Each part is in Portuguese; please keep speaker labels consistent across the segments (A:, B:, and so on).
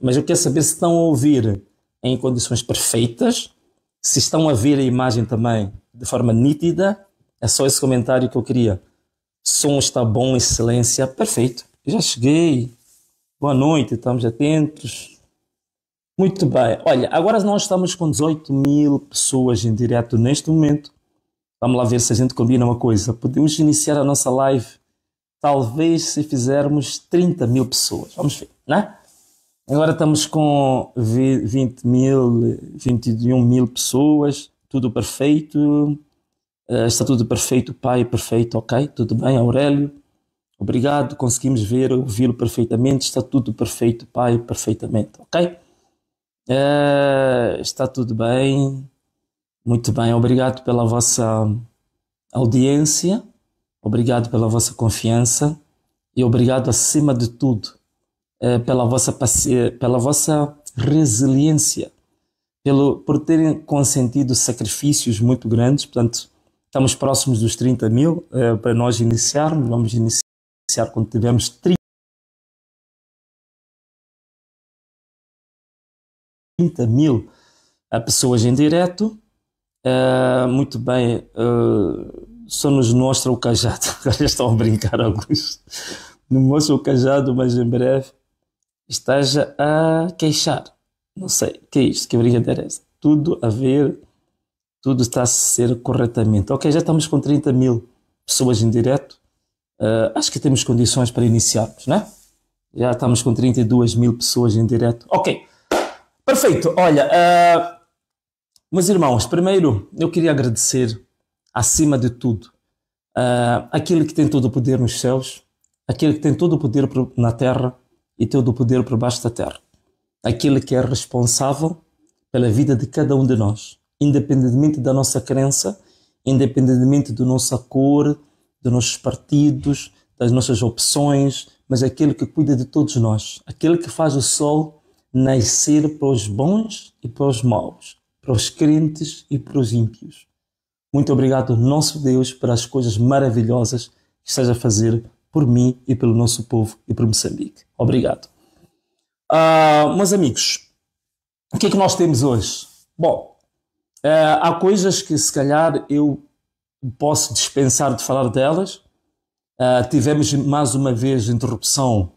A: mas eu quero saber se estão a ouvir em condições perfeitas, se estão a ver a imagem também de forma nítida. É só esse comentário que eu queria. Som está bom, excelência, perfeito. Eu já cheguei. Boa noite, estamos atentos. Muito bem. Olha, agora nós estamos com 18 mil pessoas em direto neste momento. Vamos lá ver se a gente combina uma coisa. Podemos iniciar a nossa live, talvez se fizermos 30 mil pessoas. Vamos ver, né? Agora estamos com 20 mil, 21 mil pessoas, tudo perfeito, eh, Está tudo perfeito, pai perfeito, ok, tudo bem, Aurélio, obrigado, conseguimos ver, ouvi-lo perfeitamente, Está tudo perfeito, pai perfeitamente, ok? Uh, está tudo bem, muito bem, obrigado pela vossa audiência, obrigado pela vossa confiança e obrigado acima de tudo eh, pela vossa, pela vossa resiliência, pelo, por terem consentido sacrifícios muito grandes. Portanto, estamos próximos dos 30 mil eh, para nós iniciarmos. Vamos iniciar quando tivermos 30. mil mil eh, pessoas em direto. muito bem, só nos mostra o cajado. Agora estão a brincar alguns. Não mostra o cajado, mas em breve esteja a queixar. Não sei, que é isso, Que brincadeira é essa? Tudo a ver, tudo está a ser corretamente. Ok, já estamos com 30 mil pessoas em direto. Uh, acho que temos condições para iniciarmos, né? Já estamos com 32 mil pessoas em direto. Ok, perfeito. Olha, uh, meus irmãos, primeiro eu queria agradecer, acima de tudo, uh, aquele que tem todo o poder nos céus, aquele que tem todo o poder na terra, e teu do poder por baixo da terra. Aquele que é responsável pela vida de cada um de nós, independentemente da nossa crença, independentemente da nossa cor, dos nossos partidos, das nossas opções, mas aquele que cuida de todos nós, aquele que faz o sol nascer para os bons e para os maus, para os crentes e para os ímpios. Muito obrigado, nosso Deus, pelas coisas maravilhosas que esteja a fazer por mim e pelo nosso povo e por Moçambique. Obrigado. Uh, meus amigos, o que é que nós temos hoje? Bom, uh, há coisas que se calhar eu posso dispensar de falar delas. Uh, tivemos mais uma vez interrupção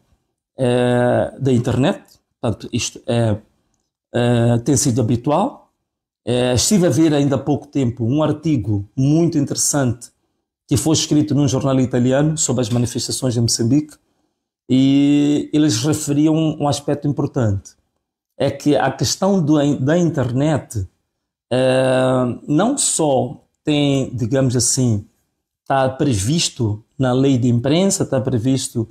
A: uh, da internet, portanto, isto é, tem sido habitual. estive a ver ainda há pouco tempo um artigo muito interessante que foi escrito num jornal italiano sobre as manifestações em Moçambique e eles referiam um aspecto importante. É que a questão do, da internet é, não só tem, digamos assim, está previsto na lei de imprensa, está previsto